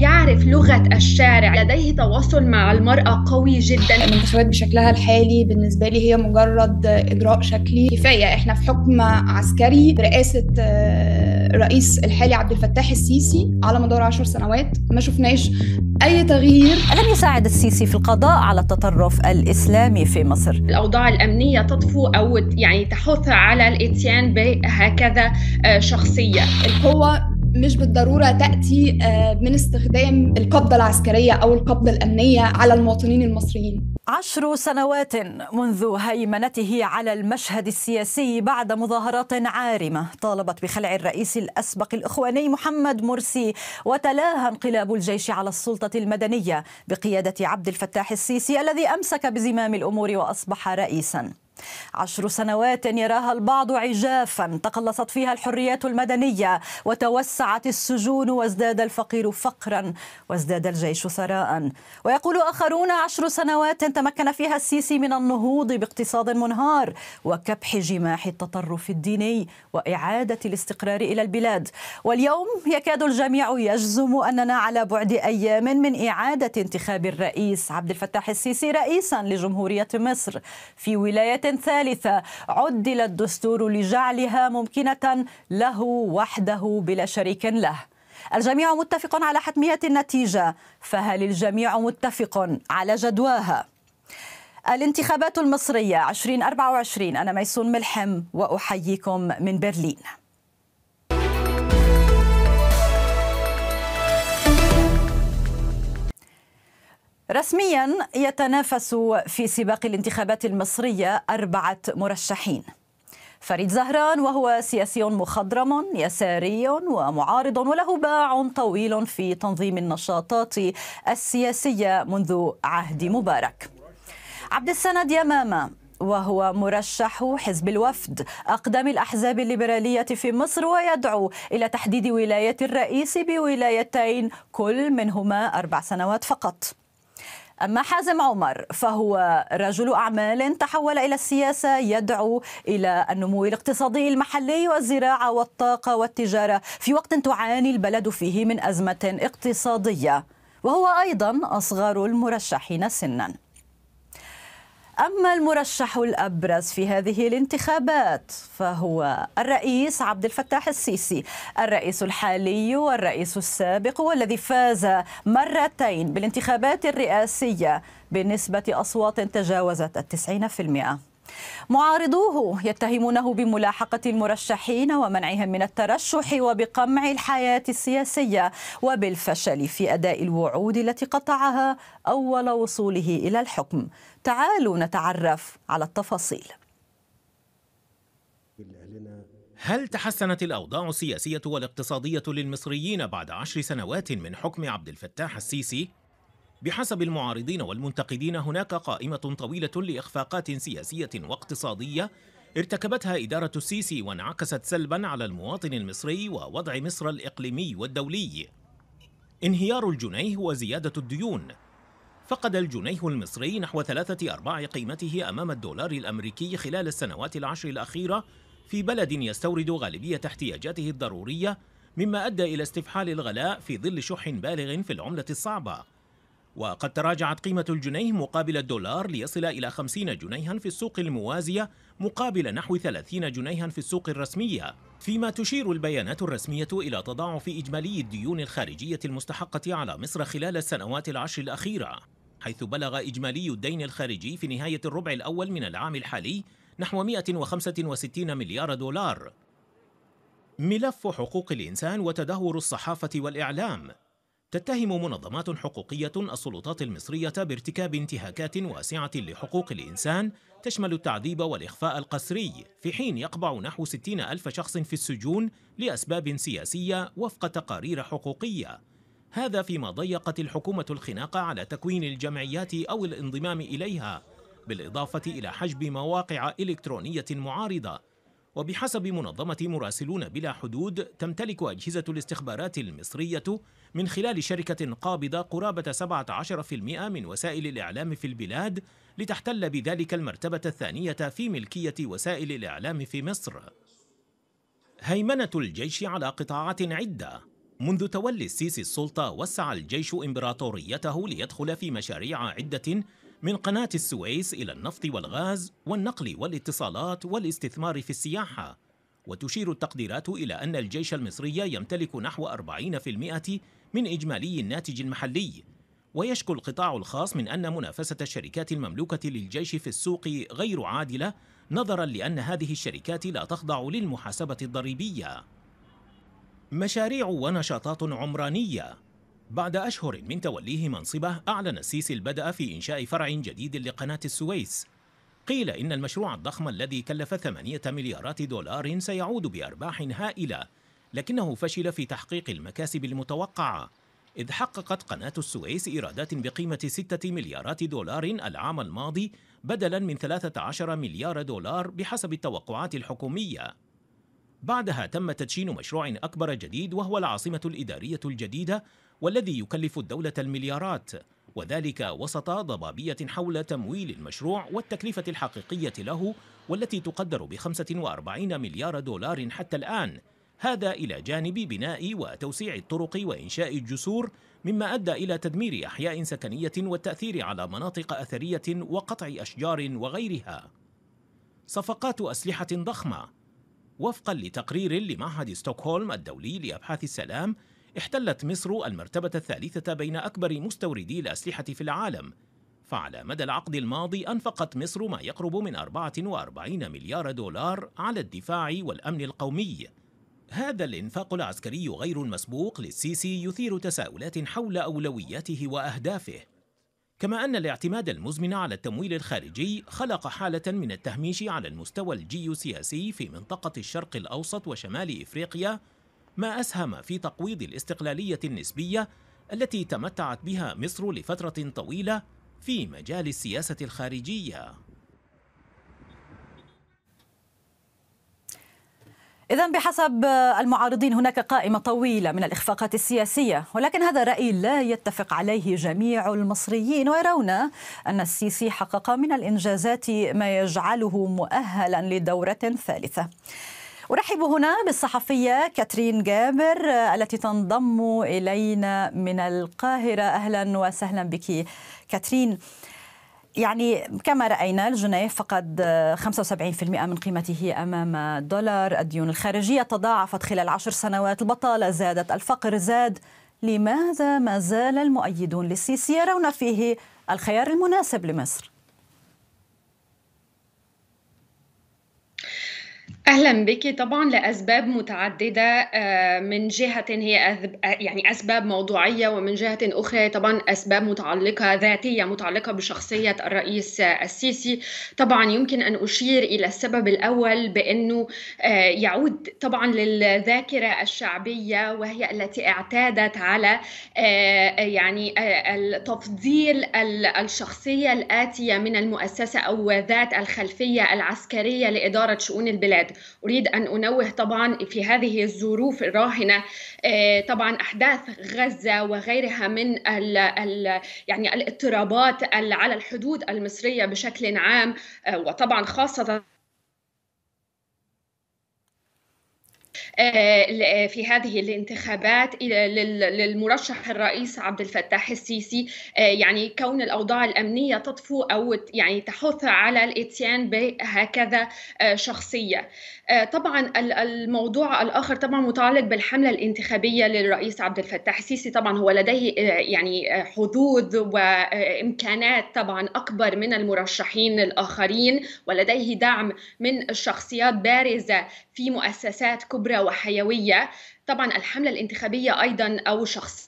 يعرف لغة الشارع لديه تواصل مع المرأة قوي جدا المنتخبات بشكلها الحالي بالنسبة لي هي مجرد إجراء شكلي كفاية إحنا في حكم عسكري برئاسة الرئيس آه، الحالي عبد الفتاح السيسي على مدار عشر سنوات ما شفناش أي تغيير لم يساعد السيسي في القضاء على التطرف الإسلامي في مصر الأوضاع الأمنية تطفو أو يعني تحث على الإتيان بهكذا آه، شخصية القوة مش بالضروره تاتي آه، من استخدام القبضه العسكريه او القبضه الامنيه على المواطنين المصريين عشر سنوات منذ هيمنته على المشهد السياسي بعد مظاهرات عارمه طالبت بخلع الرئيس الاسبق الاخواني محمد مرسي وتلاها انقلاب الجيش على السلطه المدنيه بقياده عبد الفتاح السيسي الذي امسك بزمام الامور واصبح رئيسا عشر سنوات يراها البعض عجافا تقلصت فيها الحريات المدنية وتوسعت السجون وازداد الفقير فقرا وازداد الجيش ثراء ويقول آخرون عشر سنوات تمكن فيها السيسي من النهوض باقتصاد منهار وكبح جماح التطرف الديني وإعادة الاستقرار إلى البلاد واليوم يكاد الجميع يجزم أننا على بعد أيام من إعادة انتخاب الرئيس عبد الفتاح السيسي رئيسا لجمهورية مصر في ولاية ثالثة عدل الدستور لجعلها ممكنة له وحده بلا شريك له الجميع متفق على حتمية النتيجة فهل الجميع متفق على جدواها؟ الانتخابات المصرية 2024 أنا ميسون ملحم وأحييكم من برلين رسميا يتنافس في سباق الانتخابات المصرية أربعة مرشحين فريد زهران وهو سياسي مخضرم يساري ومعارض وله باع طويل في تنظيم النشاطات السياسية منذ عهد مبارك عبد السند يمامة وهو مرشح حزب الوفد أقدم الأحزاب الليبرالية في مصر ويدعو إلى تحديد ولاية الرئيس بولايتين كل منهما أربع سنوات فقط أما حازم عمر فهو رجل أعمال تحول إلى السياسة يدعو إلى النمو الاقتصادي المحلي والزراعة والطاقة والتجارة في وقت تعاني البلد فيه من أزمة اقتصادية وهو أيضا أصغر المرشحين سناً أما المرشح الأبرز في هذه الانتخابات فهو الرئيس عبد الفتاح السيسي الرئيس الحالي والرئيس السابق والذي فاز مرتين بالانتخابات الرئاسية بنسبة أصوات تجاوزت التسعين في المئة معارضوه يتهمونه بملاحقة المرشحين ومنعهم من الترشح وبقمع الحياة السياسية وبالفشل في أداء الوعود التي قطعها أول وصوله إلى الحكم تعالوا نتعرف على التفاصيل هل تحسنت الأوضاع السياسية والاقتصادية للمصريين بعد عشر سنوات من حكم عبد الفتاح السيسي؟ بحسب المعارضين والمنتقدين هناك قائمة طويلة لإخفاقات سياسية واقتصادية ارتكبتها إدارة السيسي وانعكست سلبا على المواطن المصري ووضع مصر الإقليمي والدولي انهيار الجنيه وزيادة الديون فقد الجنيه المصري نحو ثلاثة أرباع قيمته أمام الدولار الأمريكي خلال السنوات العشر الأخيرة في بلد يستورد غالبية احتياجاته الضرورية مما أدى إلى استفحال الغلاء في ظل شح بالغ في العملة الصعبة وقد تراجعت قيمة الجنيه مقابل الدولار ليصل إلى 50 جنيها في السوق الموازية مقابل نحو 30 جنيها في السوق الرسمية فيما تشير البيانات الرسمية إلى تضاعف إجمالي الديون الخارجية المستحقة على مصر خلال السنوات العشر الأخيرة حيث بلغ إجمالي الدين الخارجي في نهاية الربع الأول من العام الحالي نحو 165 مليار دولار ملف حقوق الإنسان وتدهور الصحافة والإعلام تتهم منظمات حقوقية السلطات المصرية بارتكاب انتهاكات واسعة لحقوق الإنسان تشمل التعذيب والإخفاء القسري في حين يقبع نحو 60 ألف شخص في السجون لأسباب سياسية وفق تقارير حقوقية هذا فيما ضيقت الحكومة الخناق على تكوين الجمعيات أو الانضمام إليها بالإضافة إلى حجب مواقع إلكترونية معارضة وبحسب منظمة مراسلون بلا حدود تمتلك أجهزة الاستخبارات المصرية من خلال شركة قابضة قرابة 17% من وسائل الإعلام في البلاد لتحتل بذلك المرتبة الثانية في ملكية وسائل الإعلام في مصر هيمنة الجيش على قطاعات عدة منذ تولي السيسي السلطة وسع الجيش إمبراطوريته ليدخل في مشاريع عدة من قناة السويس إلى النفط والغاز والنقل والاتصالات والاستثمار في السياحة وتشير التقديرات إلى أن الجيش المصري يمتلك نحو 40% من إجمالي الناتج المحلي ويشكو القطاع الخاص من أن منافسة الشركات المملوكة للجيش في السوق غير عادلة نظرا لأن هذه الشركات لا تخضع للمحاسبة الضريبية مشاريع ونشاطات عمرانية بعد أشهر من توليه منصبه أعلن السيسي البدء في إنشاء فرع جديد لقناة السويس قيل إن المشروع الضخم الذي كلف ثمانية مليارات دولار سيعود بأرباح هائلة لكنه فشل في تحقيق المكاسب المتوقعة إذ حققت قناة السويس إيرادات بقيمة ستة مليارات دولار العام الماضي بدلاً من 13 مليار دولار بحسب التوقعات الحكومية بعدها تم تدشين مشروع أكبر جديد وهو العاصمة الإدارية الجديدة والذي يكلف الدولة المليارات وذلك وسط ضبابية حول تمويل المشروع والتكلفة الحقيقية له والتي تقدر ب 45 مليار دولار حتى الآن هذا إلى جانب بناء وتوسيع الطرق وإنشاء الجسور مما أدى إلى تدمير أحياء سكنية والتأثير على مناطق أثرية وقطع أشجار وغيرها صفقات أسلحة ضخمة وفقا لتقرير لمعهد ستوكهولم الدولي لأبحاث السلام احتلت مصر المرتبة الثالثة بين أكبر مستوردي الأسلحة في العالم فعلى مدى العقد الماضي أنفقت مصر ما يقرب من 44 مليار دولار على الدفاع والأمن القومي هذا الإنفاق العسكري غير المسبوق للسيسي يثير تساؤلات حول أولوياته وأهدافه كما أن الاعتماد المزمن على التمويل الخارجي خلق حالة من التهميش على المستوى الجيوسياسي في منطقة الشرق الأوسط وشمال إفريقيا ما أسهم في تقويض الاستقلالية النسبية التي تمتعت بها مصر لفترة طويلة في مجال السياسة الخارجية إذا بحسب المعارضين هناك قائمة طويلة من الإخفاقات السياسية ولكن هذا الرأي لا يتفق عليه جميع المصريين ويرون أن السيسي حقق من الإنجازات ما يجعله مؤهلا لدورة ثالثة أرحب هنا بالصحفية كاترين جابر التي تنضم إلينا من القاهرة أهلا وسهلا بك كاترين يعني كما راينا الجنيه فقد 75% من قيمته امام الدولار، الديون الخارجيه تضاعفت خلال عشر سنوات، البطاله زادت، الفقر زاد، لماذا ما زال المؤيدون للسيسي يرون فيه الخيار المناسب لمصر؟ اهلا بك طبعا لاسباب متعدده آه، من جهه هي آه، يعني اسباب موضوعيه ومن جهه اخرى طبعا اسباب متعلقه ذاتيه متعلقه بشخصيه الرئيس السيسي طبعا يمكن ان اشير الى السبب الاول بانه آه، يعود طبعا للذاكره الشعبيه وهي التي اعتادت على يعني تفضيل الشخصيه الاتيه من المؤسسه او ذات الخلفيه العسكريه لاداره شؤون البلاد أريد أن أنوه طبعا في هذه الظروف الراهنة آه، طبعا أحداث غزة وغيرها من الـ الـ يعني الاضطرابات على الحدود المصرية بشكل عام آه، وطبعا خاصة آه، آه، في هذه الانتخابات للمرشح الرئيس عبد الفتاح السيسي آه، يعني كون الأوضاع الأمنية تطفو أو يعني تحث على الإتيان بهكذا شخصية طبعا الموضوع الآخر طبعا متعلق بالحملة الانتخابية للرئيس عبد الفتاح السيسي طبعا هو لديه يعني حظوظ وإمكانات طبعا أكبر من المرشحين الآخرين ولديه دعم من شخصيات بارزة في مؤسسات كبرى وحيويه طبعا الحمله الانتخابيه ايضا او شخص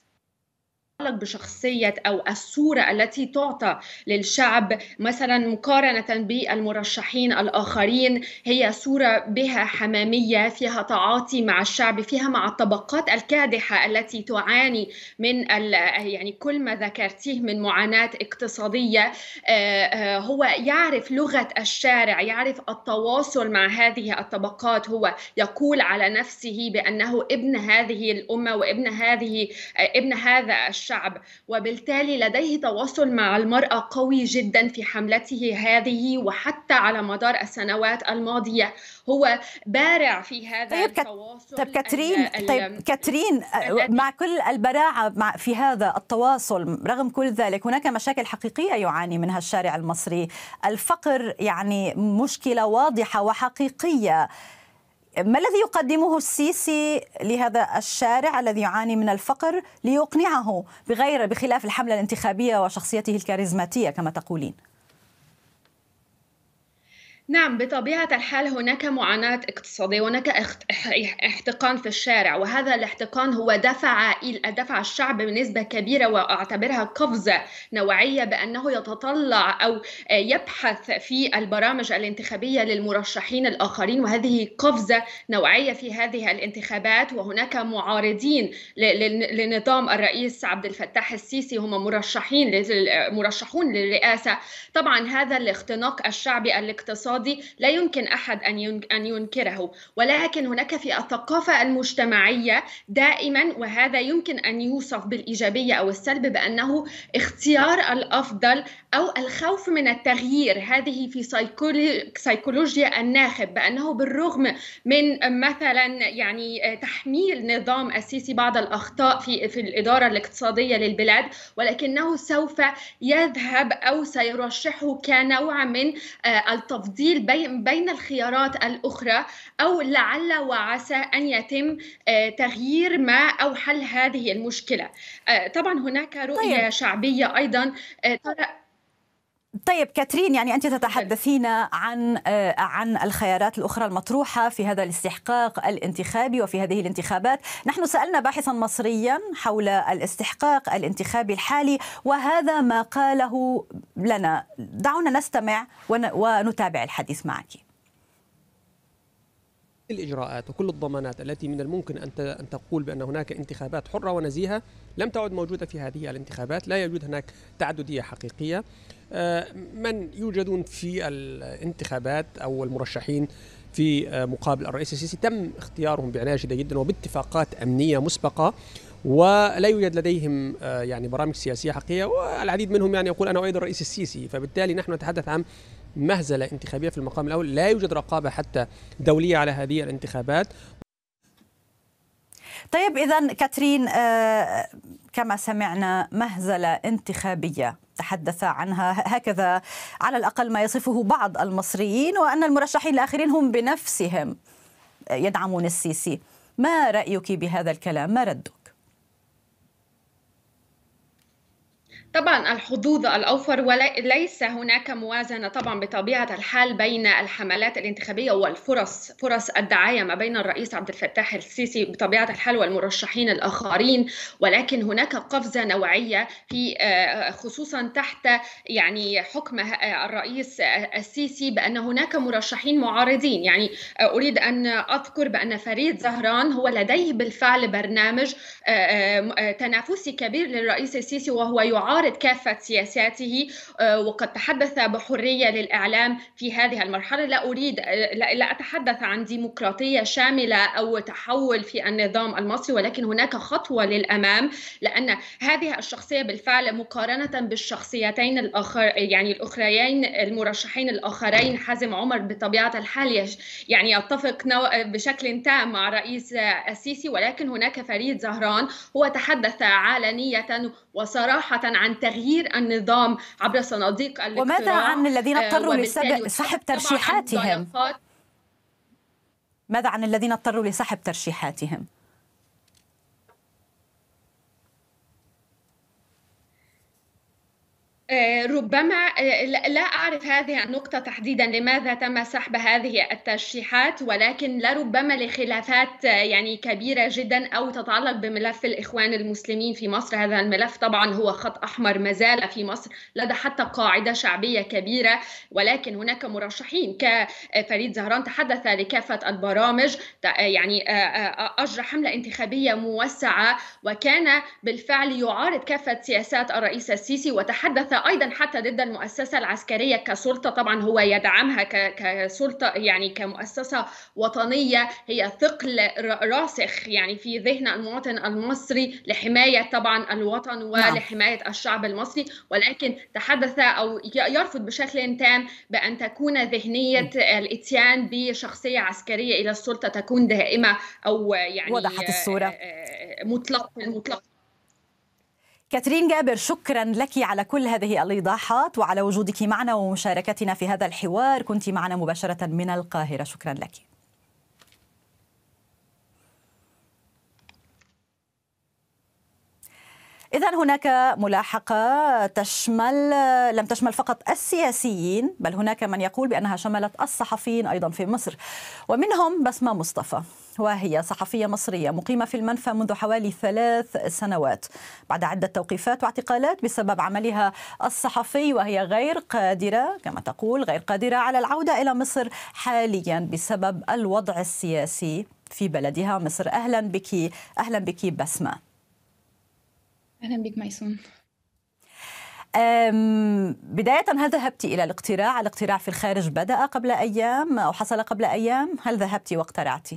يتعلق بشخصية أو الصورة التي تعطى للشعب مثلا مقارنة بالمرشحين الآخرين هي صورة بها حمامية فيها تعاطي مع الشعب فيها مع الطبقات الكادحة التي تعاني من يعني كل ما ذكرتيه من معاناة اقتصادية آه، آه، هو يعرف لغة الشارع يعرف التواصل مع هذه الطبقات هو يقول على نفسه بأنه ابن هذه الأمة وابن هذه آه، ابن هذا الشعب الشعب وبالتالي لديه تواصل مع المرأة قوي جدا في حملته هذه وحتى على مدار السنوات الماضية هو بارع في هذا طيب التواصل طيب كاترين طيب كاترين آه، مع كل البراعة في هذا التواصل رغم كل ذلك هناك مشاكل حقيقية يعاني منها الشارع المصري الفقر يعني مشكلة واضحة وحقيقية ما الذي يقدمه السيسي لهذا الشارع الذي يعاني من الفقر ليقنعه بغير بخلاف الحملة الانتخابية وشخصيته الكاريزماتية كما تقولين؟ نعم بطبيعة الحال هناك معاناة اقتصادية هناك احتقان في الشارع وهذا الاحتقان هو دفع دفع الشعب بنسبة كبيرة وأعتبرها قفزة نوعية بأنه يتطلع أو يبحث في البرامج الانتخابية للمرشحين الآخرين وهذه قفزة نوعية في هذه الانتخابات وهناك معارضين لنظام الرئيس عبد الفتاح السيسي هم مرشحين مرشحون للرئاسة طبعا هذا الاختناق الشعبي الاقتصادي الماضي لا يمكن أحد أن ينكره ولكن هناك في الثقافة المجتمعية دائما وهذا يمكن أن يوصف بالإيجابية أو السلب بأنه اختيار الأفضل أو الخوف من التغيير هذه في سيكولوجيا الناخب بأنه بالرغم من مثلا يعني تحميل نظام السيسي بعض الأخطاء في, في الإدارة الاقتصادية للبلاد ولكنه سوف يذهب أو سيرشحه كنوع من آه، التفضيل التفضيل بين الخيارات الأخرى أو لعل وعسى أن يتم آه، تغيير ما أو حل هذه المشكلة آه، طبعا هناك رؤية طيب. شعبية أيضا آه، طيب كاترين يعني انت تتحدثين عن آه، عن الخيارات الاخرى المطروحه في هذا الاستحقاق الانتخابي وفي هذه الانتخابات، نحن سالنا باحثا مصريا حول الاستحقاق الانتخابي الحالي وهذا ما قاله لنا، دعونا نستمع ونتابع الحديث معك. الاجراءات وكل الضمانات التي من الممكن ان ان تقول بان هناك انتخابات حره ونزيهه لم تعد موجوده في هذه الانتخابات، لا يوجد هناك تعدديه حقيقيه. آه، من يوجدون في الانتخابات او المرشحين في آه، مقابل الرئيس السيسي تم اختيارهم بعنايه شديده جدا وباتفاقات امنيه مسبقه ولا يوجد لديهم آه، يعني برامج سياسيه حقيقيه والعديد منهم يعني يقول انا اؤيد الرئيس السيسي فبالتالي نحن نتحدث عن مهزله انتخابيه في المقام الاول لا يوجد رقابه حتى دوليه على هذه الانتخابات طيب إذا كاترين آه، كما سمعنا مهزلة انتخابية تحدث عنها هكذا على الأقل ما يصفه بعض المصريين وأن المرشحين الآخرين هم بنفسهم آه، يدعمون السيسي ما رأيك بهذا الكلام ما رده؟ طبعا الحظوظ الأوفر وليس هناك موازنة طبعا بطبيعة الحال بين الحملات الانتخابية والفرص فرص الدعاية ما بين الرئيس عبد الفتاح السيسي بطبيعة الحال والمرشحين الآخرين ولكن هناك قفزة نوعية في آه، خصوصا تحت يعني حكم آه، الرئيس آه، السيسي بأن هناك مرشحين معارضين يعني أريد أن أذكر بأن فريد زهران هو لديه بالفعل برنامج تنافسي كبير للرئيس السيسي وهو يعارض عارض كافة سياساته آه، وقد تحدث بحرية للإعلام في هذه المرحلة لا أريد لا أتحدث عن ديمقراطية شاملة أو تحول في النظام المصري ولكن هناك خطوة للأمام لأن هذه الشخصية بالفعل مقارنة بالشخصيتين الآخر يعني الأخريين المرشحين الآخرين حازم عمر بطبيعة الحال يعني يتفق بشكل تام مع رئيس السيسي ولكن هناك فريد زهران هو تحدث علنية وصراحة عن عن تغيير النظام عبر صناديق الاقتراع وماذا عن الذين آه، اضطروا لسحب ترشيحاتهم؟ ماذا عن الذين اضطروا لسحب ترشيحاتهم؟ ربما لا أعرف هذه النقطة تحديدا لماذا تم سحب هذه الترشيحات ولكن لربما لخلافات يعني كبيرة جدا أو تتعلق بملف الإخوان المسلمين في مصر هذا الملف طبعا هو خط أحمر مازال في مصر لدى حتى قاعدة شعبية كبيرة ولكن هناك مرشحين كفريد زهران تحدث لكافة البرامج يعني أجرى حملة انتخابية موسعة وكان بالفعل يعارض كافة سياسات الرئيس السيسي وتحدث ايضا حتى ضد المؤسسه العسكريه كسلطه طبعا هو يدعمها كسلطه يعني كمؤسسه وطنيه هي ثقل راسخ يعني في ذهن المواطن المصري لحمايه طبعا الوطن نعم. ولحمايه الشعب المصري ولكن تحدث او يرفض بشكل تام بان تكون ذهنيه نعم. الاتيان بشخصيه عسكريه الى السلطه تكون دائمه او يعني وضحت الصوره مطلق المطلق كاترين جابر شكرا لك على كل هذه الايضاحات وعلى وجودك معنا ومشاركتنا في هذا الحوار كنت معنا مباشره من القاهره شكرا لك إذا هناك ملاحقة تشمل لم تشمل فقط السياسيين بل هناك من يقول بأنها شملت الصحفيين أيضا في مصر ومنهم بسمة مصطفى وهي صحفية مصرية مقيمة في المنفى منذ حوالي ثلاث سنوات بعد عدة توقيفات واعتقالات بسبب عملها الصحفي وهي غير قادرة كما تقول غير قادرة على العودة إلى مصر حاليا بسبب الوضع السياسي في بلدها مصر أهلا بك أهلا بك بسمة اهلا بك ميسون بداية هل ذهبت إلى الاقتراع؟ الاقتراع في الخارج بدأ قبل أيام أو حصل قبل أيام؟ هل ذهبت واقترعتِ؟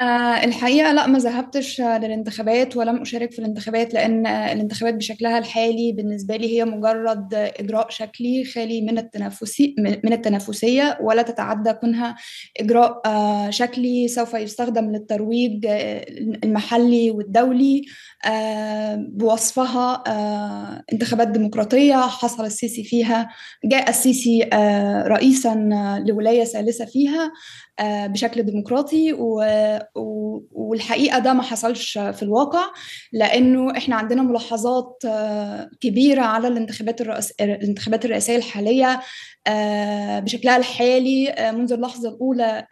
آه، الحقيقة لا ما ذهبتش للانتخابات ولم أشارك في الانتخابات لأن الانتخابات بشكلها الحالي بالنسبة لي هي مجرد إجراء شكلي خالي من التنافسي من التنافسية ولا تتعدى كونها إجراء آه، شكلي سوف يستخدم للترويج آه، المحلي والدولي بوصفها انتخابات ديمقراطية حصل السيسي فيها جاء السيسي رئيسا لولاية ثالثة فيها آه، بشكل ديمقراطي و... و... والحقيقه ده ما حصلش في الواقع لانه احنا عندنا ملاحظات آه، كبيره على الانتخابات الرئيس... الانتخابات الرئاسيه الحاليه آه، بشكلها الحالي منذ اللحظه الاولى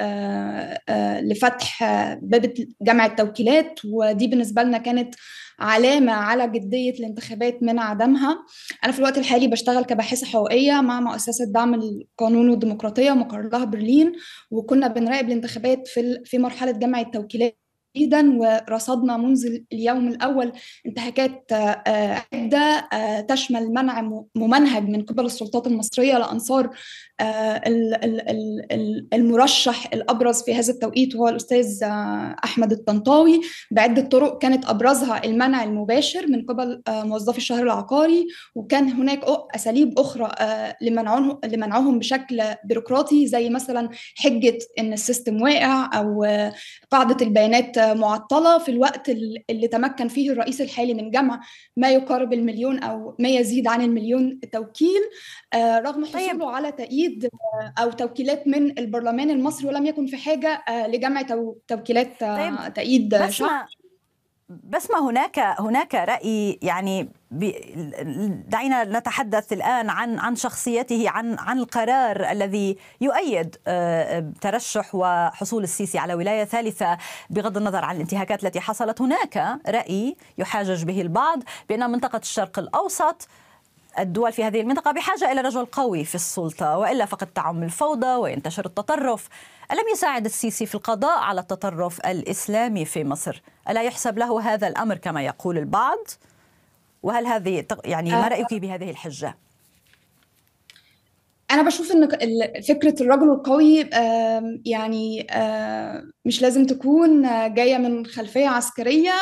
لفتح باب جمع التوكيلات ودي بالنسبه لنا كانت علامه على جديه الانتخابات من عدمها انا في الوقت الحالي بشتغل كباحثه حقوقيه مع مؤسسه دعم القانون والديمقراطيه مقر لها برلين وكنا بنراقب الانتخابات في في مرحله جمع التوكيلات تحديدا ورصدنا منذ اليوم الأول انتهاكات آه، عدة آه، تشمل منع ممنهج من قبل السلطات المصرية لأنصار آه، المرشح الأبرز في هذا التوقيت هو الأستاذ أحمد الطنطاوي بعدة طرق كانت أبرزها المنع المباشر من قبل موظفي الشهر العقاري وكان هناك أساليب أخرى لمنعهم لمنعهم بشكل بيروقراطي زي مثلا حجة إن السيستم واقع أو قاعدة البيانات معطلة في الوقت اللي تمكن فيه الرئيس الحالي من جمع ما يقارب المليون أو ما يزيد عن المليون توكيل آه، رغم طيب. حصوله على تأييد آه، أو توكيلات من البرلمان المصري ولم يكن في حاجة آه، لجمع توكيلات طيب. تأييد شخصي بسمة هناك هناك رأي يعني دعينا نتحدث الآن عن عن شخصيته عن عن القرار الذي يؤيد آه، آه، ترشح وحصول السيسي على ولاية ثالثة بغض النظر عن الانتهاكات التي حصلت هناك رأي يحاجج به البعض بأن منطقة الشرق الأوسط الدول في هذه المنطقة بحاجة إلى رجل قوي في السلطة وإلا فقد تعم الفوضى وينتشر التطرف ألم يساعد السيسي في القضاء على التطرف الإسلامي في مصر ألا يحسب له هذا الأمر كما يقول البعض وهل هذه يعني ما آه. رأيك بهذه الحجة؟ انا بشوف ان فكره الرجل القوي يعني مش لازم تكون جايه من خلفيه عسكريه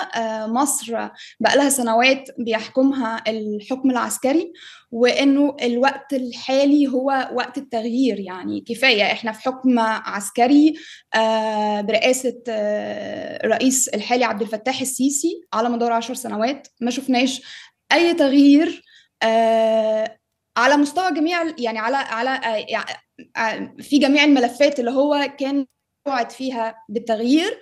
مصر بقى لها سنوات بيحكمها الحكم العسكري وانه الوقت الحالي هو وقت التغيير يعني كفايه احنا في حكم عسكري برئاسه الرئيس الحالي عبد الفتاح السيسي على مدار عشر سنوات ما شفناش اي تغيير على مستوى جميع يعني على على آه، آه، في جميع الملفات اللي هو كان وعد فيها بالتغيير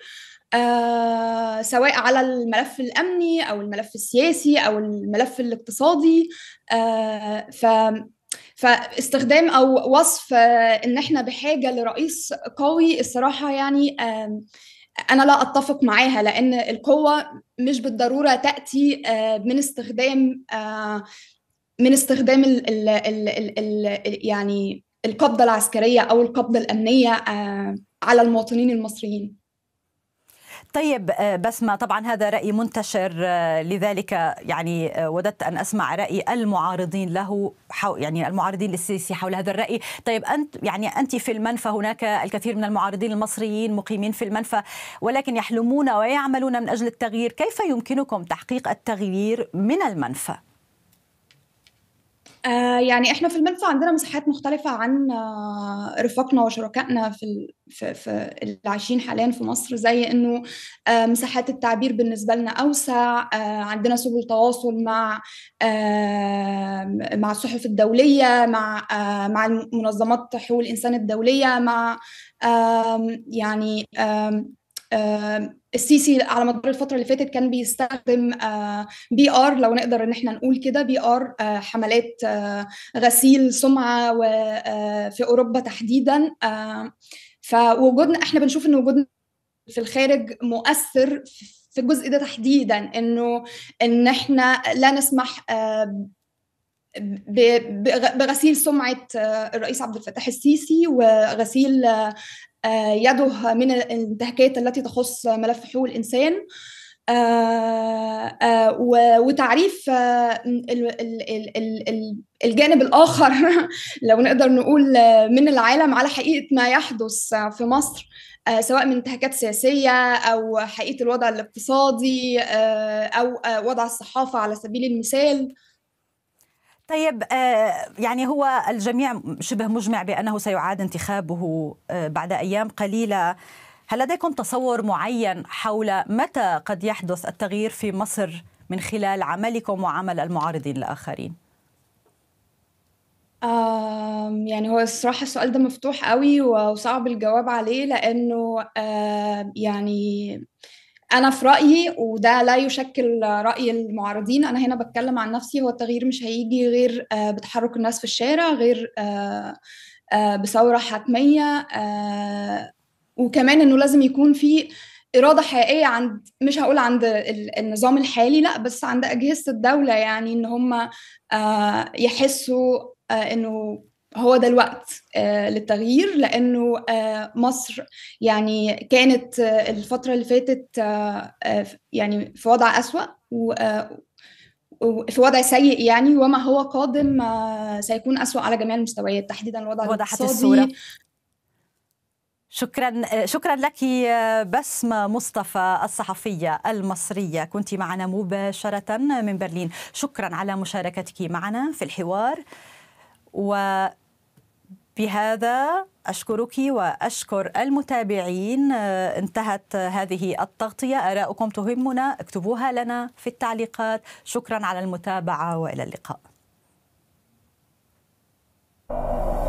آه، سواء على الملف الامني او الملف السياسي او الملف الاقتصادي ف فاستخدام او وصف ان احنا بحاجه لرئيس قوي الصراحه يعني انا لا اتفق معاها لان القوه مش بالضروره تاتي من استخدام من استخدام ال ال ال الـ الـ يعني القبضة العسكرية أو القبضة الأمنية آه، على المواطنين المصريين طيب آه، بسمة طبعا هذا رأي منتشر آه، لذلك يعني وددت أن أسمع رأي المعارضين له يعني المعارضين للسيسي حول هذا الرأي طيب أنت يعني أنت في المنفى هناك الكثير من المعارضين المصريين مقيمين في المنفى ولكن يحلمون ويعملون من أجل التغيير كيف يمكنكم تحقيق التغيير من المنفى؟ آه، يعني احنا في المنفى عندنا مساحات مختلفة عن آه، رفاقنا وشركائنا في في, في اللي عايشين حاليا في مصر زي انه آه، مساحات التعبير بالنسبة لنا اوسع عندنا سبل تواصل مع مع الصحف الدولية مع مع منظمات حقوق الانسان الدولية مع يعني آه، السيسي على مدار الفتره اللي فاتت كان بيستخدم آه، بي ار لو نقدر ان احنا نقول كده بي ار آه، حملات غسيل سمعه في اوروبا تحديدا فوجودنا احنا بنشوف ان وجودنا في الخارج مؤثر في الجزء ده تحديدا انه ان احنا لا نسمح بغسيل سمعه الرئيس عبد الفتاح السيسي وغسيل آه، يده من الانتهاكات التي تخص ملف حقوق الإنسان آه، آه، وتعريف الجانب الآخر لو نقدر نقول من العالم على حقيقة ما يحدث في مصر سواء من انتهاكات سياسية أو حقيقة الوضع الاقتصادي أو وضع الصحافة على سبيل المثال طيب آه، يعني هو الجميع شبه مجمع بأنه سيعاد انتخابه آه، بعد أيام قليلة هل لديكم تصور معين حول متى قد يحدث التغيير في مصر من خلال عملكم وعمل المعارضين الآخرين؟ يعني هو الصراحة السؤال ده مفتوح قوي وصعب الجواب عليه لأنه آه، يعني انا في رايي وده لا يشكل راي المعارضين انا هنا بتكلم عن نفسي هو التغيير مش هيجي غير آه، بتحرك الناس في الشارع غير آه، آه، بثوره حتميه وكمان انه لازم يكون في اراده حقيقيه عند مش هقول عند النظام الحالي لا بس عند اجهزه الدوله يعني ان هم يحسوا انه هو ده الوقت آه، للتغيير لانه آه، مصر يعني كانت آه، الفتره اللي فاتت يعني في وضع اسوا وفي وضع سيء يعني وما هو قادم سيكون اسوا على جميع المستويات تحديدا الوضع وضحت الصوره شكرا شكرا لك بسمة مصطفى الصحفية المصرية كنت معنا مباشرة من برلين شكرا على مشاركتك معنا في الحوار و بهذا أشكرك وأشكر المتابعين آه، انتهت هذه التغطية آراؤكم تهمنا اكتبوها لنا في التعليقات شكرا على المتابعة وإلى اللقاء